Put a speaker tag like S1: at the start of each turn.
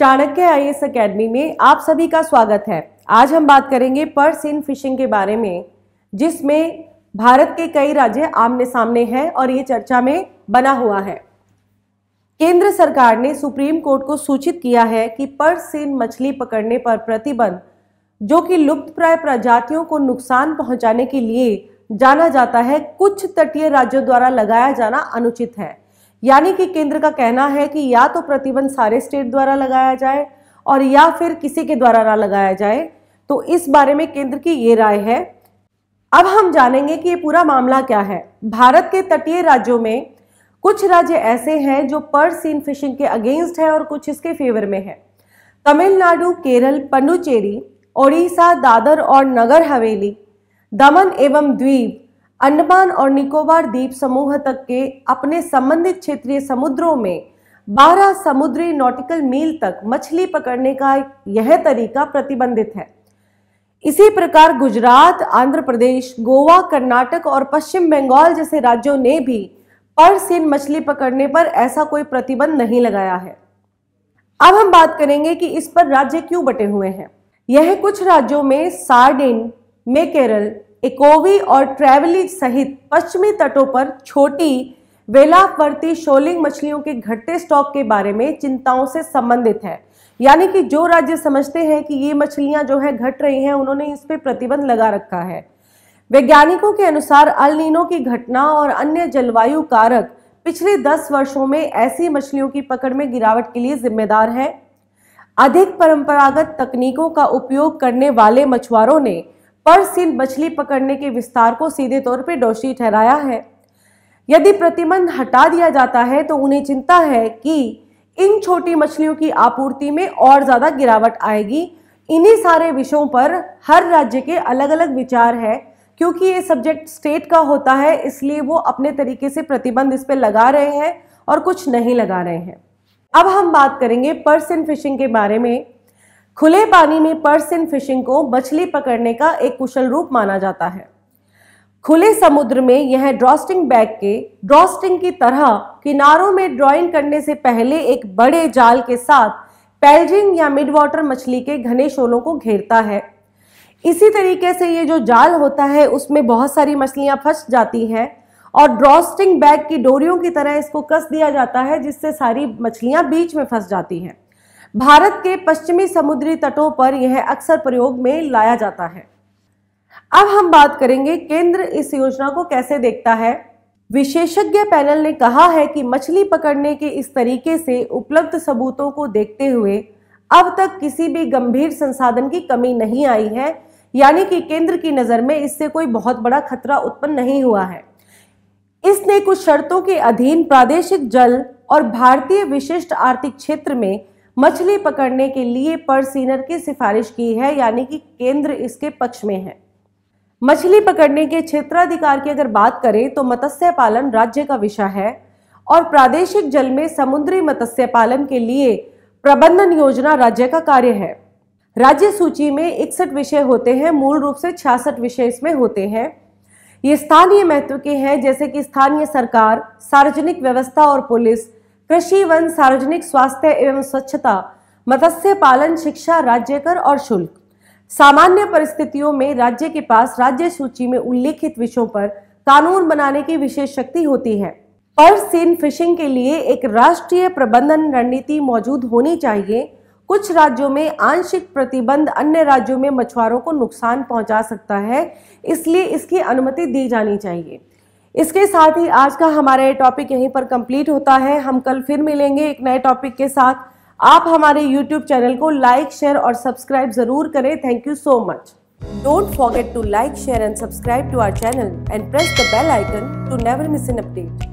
S1: Chanakya I S academy में आप सभी का स्वागत है आज हम बात करेंगे पर्स इन फिशिंग के बारे में जिसमें भारत के कई राज्य आमने सामने हैं और ये चर्चा में बना हुआ है केंद्र सरकार ने सुप्रीम कोर्ट को सूचित किया है कि पर्स इन मछली पकड़ने पर प्रतिबंध जो कि प्राय प्रजातियों को नुकसान पहुंचाने के लिए जाना जाता है कुछ तटीय राज्यों द्वारा लगाया जाना अनुचित है यानी कि केंद्र का कहना है कि या तो प्रतिबंध सारे स्टेट द्वारा लगाया जाए और या फिर किसी के द्वारा ना लगाया जाए तो इस बारे में केंद्र की ये राय है अब हम जानेंगे कि ये पूरा मामला क्या है भारत के तटीय राज्यों में कुछ राज्य ऐसे हैं जो पर सीन फिशिंग के अगेंस्ट है और कुछ इसके फेवर में है तमिलनाडु केरल पंडुचेरी ओडिशा दादर और नगर हवेली दमन एवं द्वीप अंडमान और निकोबार द्वीप समूह तक के अपने संबंधित क्षेत्रीय समुद्रों में 12 समुद्री नॉटिकल मील तक मछली पकड़ने का यह तरीका प्रतिबंधित है इसी प्रकार गुजरात आंध्र प्रदेश गोवा कर्नाटक और पश्चिम बंगाल जैसे राज्यों ने भी पर सीन मछली पकड़ने पर ऐसा कोई प्रतिबंध नहीं लगाया है अब हम बात करेंगे कि इस पर राज्य क्यों बटे हुए हैं यह कुछ राज्यों में सार्डिन में केरल इकोवी और ट्रैवली सहित पश्चिमी तटों पर छोटी वेलावर्ती शोलिंग मछलियों के घटते स्टॉक के बारे में चिंताओं से संबंधित है यानी कि जो राज्य समझते हैं कि ये मछलियां जो है घट रही हैं उन्होंने इस पर प्रतिबंध लगा रखा है वैज्ञानिकों के अनुसार अलनीनों की घटना और अन्य जलवायु कारक पिछले दस वर्षों में ऐसी मछलियों की पकड़ में गिरावट के लिए जिम्मेदार है अधिक परंपरागत तकनीकों का उपयोग करने वाले मछुआरों ने पर सील मछली पकड़ने के विस्तार को सीधे तौर पर दोषी ठहराया है यदि प्रतिबंध हटा दिया जाता है तो उन्हें चिंता है कि इन छोटी मछलियों की आपूर्ति में और ज़्यादा गिरावट आएगी इन्हीं सारे विषयों पर हर राज्य के अलग अलग विचार है क्योंकि ये सब्जेक्ट स्टेट का होता है इसलिए वो अपने तरीके से प्रतिबंध इस पर लगा रहे हैं और कुछ नहीं लगा रहे हैं अब हम बात करेंगे पर्सन फिशिंग के बारे में खुले पानी में पर्सन फिशिंग को मछली पकड़ने का एक कुशल रूप माना जाता है खुले समुद्र में यह ड्रॉस्टिंग बैग के ड्रॉस्टिंग की तरह किनारों में ड्रॉइंग करने से पहले एक बड़े जाल के साथ पेल्जिंग या मिड वाटर मछली के घने शोलों को घेरता है इसी तरीके से ये जो जाल होता है उसमें बहुत सारी मछलियां फंस जाती हैं और ड्रॉस्टिंग बैग की डोरियों की तरह इसको कस दिया जाता है जिससे सारी मछलियां बीच में फंस जाती हैं भारत के पश्चिमी समुद्री तटों पर यह अक्सर प्रयोग में लाया जाता है अब हम बात करेंगे केंद्र इस योजना को कैसे देखता है विशेषज्ञ पैनल ने कहा है कि मछली पकड़ने के इस तरीके से उपलब्ध सबूतों को देखते हुए अब तक किसी भी गंभीर संसाधन की कमी नहीं आई है यानी कि केंद्र की नज़र में इससे कोई बहुत बड़ा खतरा उत्पन्न नहीं हुआ है इसने कुछ शर्तों के अधीन प्रादेशिक जल और भारतीय विशिष्ट आर्थिक क्षेत्र में मछली पकड़ने के लिए पर सीनर की सिफारिश की है यानी कि केंद्र इसके पक्ष में है मछली पकड़ने के क्षेत्राधिकार की अगर बात करें तो मत्स्य पालन राज्य का विषय है और प्रादेशिक जल में समुद्री मत्स्य पालन के लिए प्रबंधन योजना राज्य का कार्य है राज्य सूची में इकसठ विषय होते हैं मूल रूप से छियासठ विषय इसमें होते हैं ये स्थानीय महत्व के हैं जैसे कि स्थानीय सरकार सार्वजनिक व्यवस्था और पुलिस कृषि वन सार्वजनिक स्वास्थ्य एवं स्वच्छता मत्स्य पालन शिक्षा राज्य कर और शुल्क सामान्य परिस्थितियों में राज्य के पास राज्य सूची में उल्लेखित विषयों पर कानून बनाने की विशेष शक्ति होती है पर सीन फिशिंग के लिए एक राष्ट्रीय प्रबंधन रणनीति मौजूद होनी चाहिए कुछ राज्यों में आंशिक प्रतिबंध अन्य राज्यों में मछुआरों को नुकसान पहुंचा सकता है इसलिए इसकी अनुमति दी जानी चाहिए इसके साथ ही आज का हमारा टॉपिक यहीं पर कंप्लीट होता है हम कल फिर मिलेंगे एक नए टॉपिक के साथ आप हमारे यूट्यूब चैनल को लाइक शेयर और सब्सक्राइब जरूर करें thank you so much don't forget to like share and subscribe to our channel and press the bell icon to never miss an update